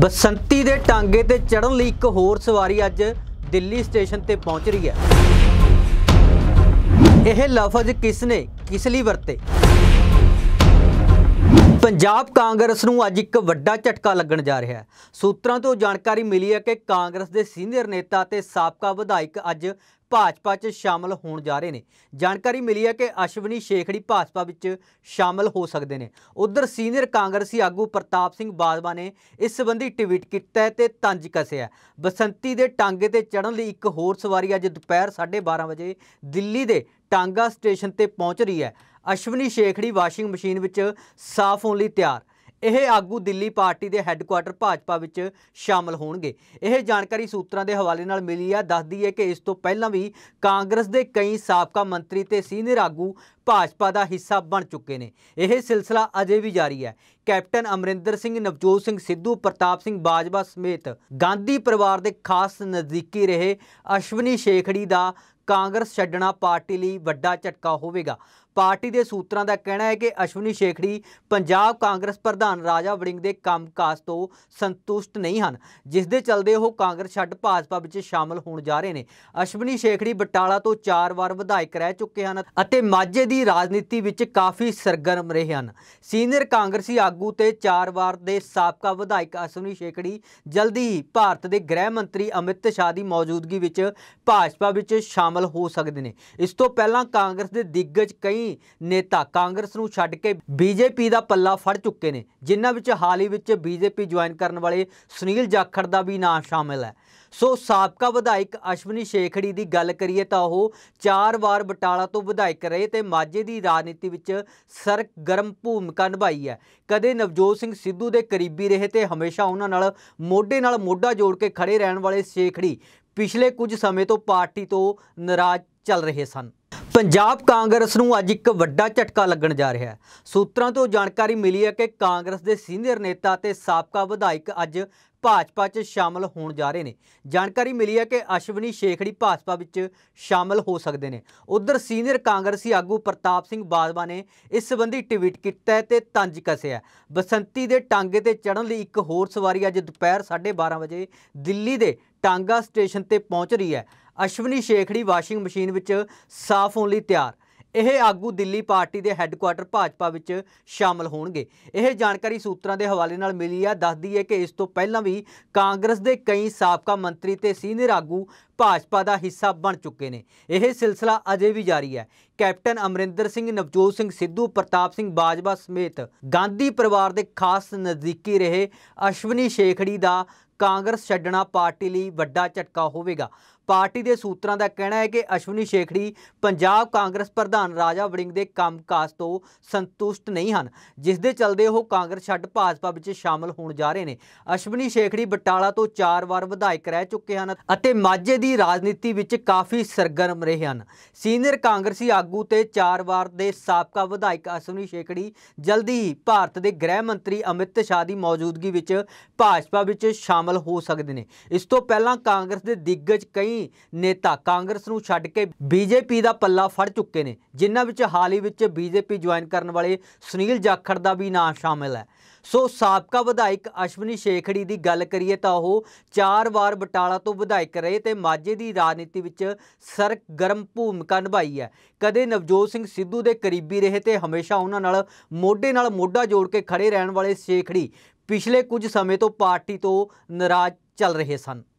ਬਸੰਤੀ ਦੇ ਟਾਂਗੇ ਤੇ ਚੜਨ ਲਈ ਇੱਕ ਹੋਰ ਸਵਾਰੀ ਅੱਜ ਦਿੱਲੀ ਸਟੇਸ਼ਨ ਤੇ ਪਹੁੰਚ ਰਹੀ ਹੈ ਇਹ ਲਫ਼ਜ਼ ਕਿਸ ਨੇ ਕਿਸ ਲਈ ਵਰਤੇ ਪੰਜਾਬ ਕਾਂਗਰਸ ਨੂੰ ਅੱਜ ਇੱਕ ਵੱਡਾ ਝਟਕਾ ਲੱਗਣ ਜਾ ਰਿਹਾ ਹੈ ਸੂਤਰਾਂ ਤੋਂ ਜਾਣਕਾਰੀ ਮਿਲੀ ਹੈ ਕਿ ਕਾਂਗਰਸ ਦੇ ਸੀਨੀਅਰ ਨੇਤਾ ਤੇ ਸਾਬਕਾ ਵਿਧਾਇਕ ਅੱਜ ਭਾਜਪਾ 'ਚ ਸ਼ਾਮਲ ਹੋਣ ਜਾ ਰਹੇ ਨੇ ਜਾਣਕਾਰੀ ਮਿਲੀ ਹੈ ਕਿ ਅਸ਼ਵਨੀ ਸ਼ੇਖੜੀ ਭਾਜਪਾ ਵਿੱਚ ਸ਼ਾਮਲ ਹੋ ਸਕਦੇ ਨੇ ਉਧਰ ਸੀਨੀਅਰ ਕਾਂਗਰਸੀ ਆਗੂ ਪ੍ਰਤਾਪ ਸਿੰਘ ਬਾਜਵਾ ਨੇ ਇਸ ਸੰਬੰਧੀ ਟਵੀਟ ਕੀਤਾ ਤੇ ਤੰਜ ਕਸਿਆ ਬਸੰਤੀ ਦੇ ਟਾਂਗੇ ਤੇ ਚੜਨ ਲਈ ਇੱਕ ਹੋਰ ਸਵਾਰੀ ਅੱਜ ਦੁਪਹਿਰ 12:30 ਵਜੇ ਦਿੱਲੀ ਦੇ ਟਾਂਗਾ ਸਟੇਸ਼ਨ ਤੇ ਪਹੁੰਚ ਰਹੀ ਹੈ ਅਸ਼ਵਨੀ ਸ਼ੇਖੜੀ ਵਾਸ਼ਿੰਗ ਮਸ਼ੀਨ ਵਿੱਚ ਸਾਫ਼ ਹੋਣ ਲਈ ਤਿਆਰ ਇਹ ਆਗੂ ਦਿੱਲੀ ਪਾਰਟੀ ਦੇ ਹੈੱਡਕੁਆਟਰ ਭਾਜਪਾ ਵਿੱਚ ਸ਼ਾਮਲ ਹੋਣਗੇ ਇਹ ਜਾਣਕਾਰੀ ਸੂਤਰਾਂ ਦੇ ਹਵਾਲੇ ਨਾਲ ਮਿਲੀ ਆ ਦੱਸਦੀ ਹੈ ਕਿ ਇਸ ਤੋਂ ਪਹਿਲਾਂ ਵੀ ਕਾਂਗਰਸ ਦੇ ਕਈ ਸਾਬਕਾ ਮੰਤਰੀ ਤੇ ਸੀਨੀਅਰ ਆਗੂ ਭਾਜਪਾ ਦਾ ਹਿੱਸਾ ਬਣ ਚੁੱਕੇ ਨੇ ਇਹ ਸਿਲਸਿਲਾ ਅਜੇ ਵੀ ਜਾਰੀ ਹੈ ਕੈਪਟਨ ਅਮਰਿੰਦਰ ਸਿੰਘ ਨਵਜੋਤ ਸਿੰਘ ਸਿੱਧੂ ਪ੍ਰਤਾਪ ਸਿੰਘ ਬਾਜਵਾ ਸਮੇਤ ਗਾਂਧੀ ਪਰਿਵਾਰ ਦੇ ਖਾਸ ਨਜ਼ਦੀਕੀ ਰਹੇ ਅਸ਼ਵਨੀ ਸ਼ੇਖੜੀ ਦਾ ਕਾਂਗਰਸ ਛੱਡਣਾ ਪਾਰਟੀ ਲਈ ਵੱਡਾ ਝਟਕਾ ਹੋਵੇਗਾ ਪਾਰਟੀ ਦੇ ਸੂਤਰਾਂ ਦਾ ਕਹਿਣਾ ਹੈ ਕਿ ਅਸ਼ਵਨੀ ਸ਼ੇਖੜੀ ਪੰਜਾਬ ਕਾਂਗਰਸ ਪ੍ਰਧਾਨ ਰਾਜਾ ਵੜਿੰਗ ਦੇ ਕੰਮਕਾਜ ਤੋਂ ਸੰਤੁਸ਼ਟ ਨਹੀਂ ਹਨ ਜਿਸ ਦੇ ਚੱਲਦੇ ਉਹ ਕਾਂਗਰਸ ਛੱਡ ਭਾਜਪਾ ਵਿੱਚ ਸ਼ਾਮਲ ਹੋਣ ਜਾ ਰਹੇ ਨੇ ਅਸ਼ਵਨੀ ਸ਼ੇਖੜੀ ਬਟਾਲਾ ਤੋਂ 4 ਵਾਰ ਵਿਧਾਇਕ ਰਹਿ ਚੁੱਕੇ ਹਨ ਅਤੇ ਮਾਝੇ ਦੀ ਰਾਜਨੀਤੀ ਵਿੱਚ ਕਾਫੀ ਸਰਗਰਮ ਰਹੇ ਹਨ ਸੀਨੀਅਰ ਕਾਂਗਰਸੀ ਆਗੂ ਤੇ ਚਾਰ ਵਾਰ ਦੇ ਸਾਬਕਾ ਵਿਧਾਇਕ ਅਸਵਨੀ ਸ਼ੇਕੜੀ ਜਲਦੀ ਹੀ ਭਾਰਤ ਦੇ ਗ੍ਰਹਿ ਮੰਤਰੀ ਅਮਿਤ ਸ਼ਾਹ ਦੀ ਮੌਜੂਦਗੀ ਵਿੱਚ ਭਾਜਪਾ ਵਿੱਚ ਸ਼ਾਮਲ ਹੋ ਸਕਦੇ ਨੇ ਇਸ ਤੋਂ ਪਹਿਲਾਂ ਕਾਂਗਰਸ ਦੇ ਦਿੱਗਜ ਕਈ ਨੇਤਾ ਕਾਂਗਰਸ ਨੂੰ ਛੱਡ ਕੇ ਬੀਜੇਪੀ ਦਾ ਪੱਲਾ ਫੜ ਚੁੱਕੇ ਨੇ ਜਿਨ੍ਹਾਂ ਵਿੱਚ ਹਾਲ ਹੀ ਵਿੱਚ ਬੀਜੇਪੀ ਜੁਆਇਨ ਕਰਨ ਵਾਲੇ ਸੁਨੀਲ ਜਾਖੜ ਦਾ ਵੀ ਨਾਮ ਸ਼ਾਮਲ ਹੈ ਸੋ ਸਾਬਕਾ ਵਿਧਾਇਕ ਅਸ਼ਵਨੀ ਸ਼ੇਖੜੀ ਦੀ ਗੱਲ ਕਰੀਏ ਤਾਂ ਉਹ ਚਾਰ ਵਾਰ ਬਟਾਲਾ ਤੋਂ ਵਿਧਾਇਕ ਰਹੇ ਤੇ ਮਾਝੇ ਦੀ ਰਾਜਨੀਤੀ ਵਿੱਚ ਸਰਗਰਮ ਭੂਮਿਕਾ ਨਿਭਾਈ ਹੈ ਕਦੇ ਨਵਜੋਤ ਸਿੰਘ ਸਿੱਧੂ ਦੇ ਕਰੀਬੀ ਰਹੇ ਤੇ ਹਮੇਸ਼ਾ ਉਹਨਾਂ ਨਾਲ ਮੋਢੇ ਨਾਲ ਮੋਢਾ ਜੋੜ ਕੇ ਖੜੇ ਰਹਿਣ ਵਾਲੇ ਸ਼ੇਖੜੀ ਪਿਛਲੇ ਕੁਝ ਸਮੇਂ ਤੋਂ ਪਾਰਟੀ ਤੋਂ ਨਾਰਾਜ਼ ਚੱਲ ਰਹੇ ਸਨ ਪੰਜਾਬ ਕਾਂਗਰਸ ਨੂੰ ਅੱਜ ਇੱਕ ਵੱਡਾ ਝਟਕਾ ਲੱਗਣ ਜਾ ਰਿਹਾ ਹੈ ਸੂਤਰਾਂ ਤੋਂ ਜਾਣਕਾਰੀ ਮਿਲੀ ਹੈ ਕਿ ਕਾਂਗਰਸ ਦੇ ਸੀਨੀਅਰ ਨੇਤਾ ਤੇ ਸਾਬਕਾ ਵਿਧਾਇਕ ਅੱਜ ਭਾਜਪਾ 'ਚ ਸ਼ਾਮਲ ਹੋਣ ਜਾ ਰਹੇ ਨੇ ਜਾਣਕਾਰੀ ਮਿਲੀ ਹੈ ਕਿ ਅਸ਼ਵਨੀ ਸ਼ੇਖੜੀ ਭਾਜਪਾ ਵਿੱਚ ਸ਼ਾਮਲ ਹੋ ਸਕਦੇ ਨੇ ਉਧਰ ਸੀਨੀਅਰ ਕਾਂਗਰਸੀ ਆਗੂ ਪ੍ਰਤਾਪ ਸਿੰਘ ਬਾਦਵਾ ਨੇ ਇਸ ਸੰਬੰਧੀ ਟਵੀਟ ਕੀਤਾ ਤੇ ਤੰਜ ਕਸਿਆ ਬਸੰਤੀ ਦੇ ਟਾਂਗੇ ਤੇ ਚੜਨ ਲਈ ਇੱਕ ਹੋਰ ਸਵਾਰੀ ਅੱਜ ਦੁਪਹਿਰ 12:30 ਵਜੇ ਦਿੱਲੀ ਦੇ ਟਾਂਗਾ ਸਟੇਸ਼ਨ ਤੇ ਪਹੁੰਚ ਰਹੀ ਹੈ ਅਸ਼ਵਨੀ ਸ਼ੇਖੜੀ ਵਾਸ਼ਿੰਗ ਮਸ਼ੀਨ ਵਿੱਚ ਸਾਫ਼ ਹੋਣ ਲਈ ਤਿਆਰ ਇਹ ਆਗੂ ਦਿੱਲੀ ਪਾਰਟੀ ਦੇ ਹੈੱਡਕੁਆਟਰ ਭਾਜਪਾ ਵਿੱਚ ਸ਼ਾਮਲ ਹੋਣਗੇ ਇਹ ਜਾਣਕਾਰੀ ਸੂਤਰਾਂ ਦੇ ਹਵਾਲੇ ਨਾਲ ਮਿਲੀ ਹੈ ਦੱਸਦੀ ਹੈ ਕਿ ਇਸ ਤੋਂ ਪਹਿਲਾਂ ਵੀ ਕਾਂਗਰਸ ਦੇ ਕਈ ਸਾਬਕਾ ਮੰਤਰੀ ਤੇ ਸੀਨੀਅਰ ਆਗੂ ਭਾਜਪਾ ਦਾ ਹਿੱਸਾ ਬਣ ਚੁੱਕੇ ਨੇ ਇਹ ਸਿਲਸਿਲਾ ਅਜੇ ਵੀ ਜਾਰੀ ਹੈ ਕੈਪਟਨ ਅਮਰਿੰਦਰ ਸਿੰਘ ਨਵਜੋਤ ਸਿੰਘ ਸਿੱਧੂ ਪ੍ਰਤਾਪ ਸਿੰਘ ਬਾਜਵਾ ਸਮੇਤ ਗਾਂਧੀ ਪਰਿਵਾਰ ਦੇ ਖਾਸ ਨਜ਼ਦੀਕੀ ਰਹੇ ਅਸ਼ਵਨੀ ਸ਼ੇਖੜੀ ਦਾ ਕਾਂਗਰਸ ਛੱਡਣਾ ਪਾਰਟੀ ਲਈ ਵੱਡਾ ਝਟਕਾ ਹੋਵੇਗਾ ਪਾਰਟੀ ਦੇ ਸੂਤਰਾਂ ਦਾ ਕਹਿਣਾ ਹੈ ਕਿ ਅਸ਼ਵਨੀ ਸ਼ੇਖੜੀ ਪੰਜਾਬ ਕਾਂਗਰਸ ਪ੍ਰਧਾਨ ਰਾਜਾ ਵੜਿੰਗ ਦੇ ਕੰਮਕਾਜ ਤੋਂ ਸੰਤੁਸ਼ਟ ਨਹੀਂ ਹਨ ਜਿਸ ਦੇ ਚੱਲਦੇ ਉਹ ਕਾਂਗਰਸ ਛੱਡ ਭਾਜਪਾ ਵਿੱਚ ਸ਼ਾਮਲ ਹੋਣ ਜਾ ਰਹੇ ਨੇ ਅਸ਼ਵਨੀ ਸ਼ੇਖੜੀ ਬਟਾਲਾ ਤੋਂ 4 ਵਾਰ ਵਿਧਾਇਕ ਰਹਿ ਚੁੱਕੇ ਹਨ ਅਤੇ ਮਾਝੇ ਦੀ ਰਾਜਨੀਤੀ ਵਿੱਚ ਕਾਫੀ ਸਰਗਰਮ ਰਹੇ ਹਨ ਸੀਨੀਅਰ ਕਾਂਗਰਸੀ ਆਗੂ ਤੇ 4 ਵਾਰ ਦੇ ਸਾਬਕਾ ਵਿਧਾਇਕ ਅਸ਼ਵਨੀ ਸ਼ੇਖੜੀ ਜਲਦੀ ਹੀ ਭਾਰਤ ਦੇ ਗ੍ਰਹਿ ਮੰਤਰੀ ਅਮਿਤ ਸ਼ਾਹ ਦੀ ਮੌਜੂਦਗੀ ਵਿੱਚ ਭਾਜਪਾ ਵਿੱਚ ਸ਼ਾਮਲ ਹੋ ਸਕਦੇ ਨੇ ਇਸ ਤੋਂ ਪਹਿਲਾਂ ਕਾਂਗਰਸ ਦੇ ਦਿੱਗਜ ਕਈ ਕਈ ਨੇਤਾ ਕਾਂਗਰਸ ਨੂੰ ਛੱਡ ਕੇ ਬੀਜੇਪੀ ਦਾ ਪੱਲਾ ਫੜ ਚੁੱਕੇ ਨੇ ਜਿਨ੍ਹਾਂ ਵਿੱਚ ਹਾਲ ਹੀ ਵਿੱਚ ਬੀਜੇਪੀ ਜੁਆਇਨ ਕਰਨ ਵਾਲੇ ਸੁਨੀਲ ਜਾਖੜ ਦਾ ਵੀ ਨਾਂ ਸ਼ਾਮਿਲ ਹੈ ਸੋ ਸਾਬਕਾ ਵਿਧਾਇਕ ਅਸ਼ਵਨੀ ਸ਼ੇਖੜੀ ਦੀ ਗੱਲ ਕਰੀਏ ਤਾਂ ਉਹ ਚਾਰ ਵਾਰ ਬਟਾਲਾ ਤੋਂ ਵਿਧਾਇਕ ਰਹੇ ਤੇ ਮਾਝੇ ਦੀ ਰਾਜਨੀਤੀ ਵਿੱਚ ਸਰਗਰਮ ਭੂਮਿਕਾ ਨਿਭਾਈ ਹੈ ਕਦੇ ਨਵਜੋਤ ਸਿੰਘ ਸਿੱਧੂ ਦੇ ਕਰੀਬੀ ਰਹੇ ਤੇ ਹਮੇਸ਼ਾ ਉਹਨਾਂ ਨਾਲ ਮੋਢੇ ਨਾਲ ਮੋਢਾ ਜੋੜ ਕੇ ਖੜੇ ਰਹਿਣ ਵਾਲੇ ਸ਼ੇਖੜੀ ਪਿਛਲੇ ਕੁਝ ਸਮੇਂ ਤੋਂ ਪਾਰਟੀ ਤੋਂ ਨਾਰਾਜ਼ ਚੱਲ ਰਹੇ ਸਨ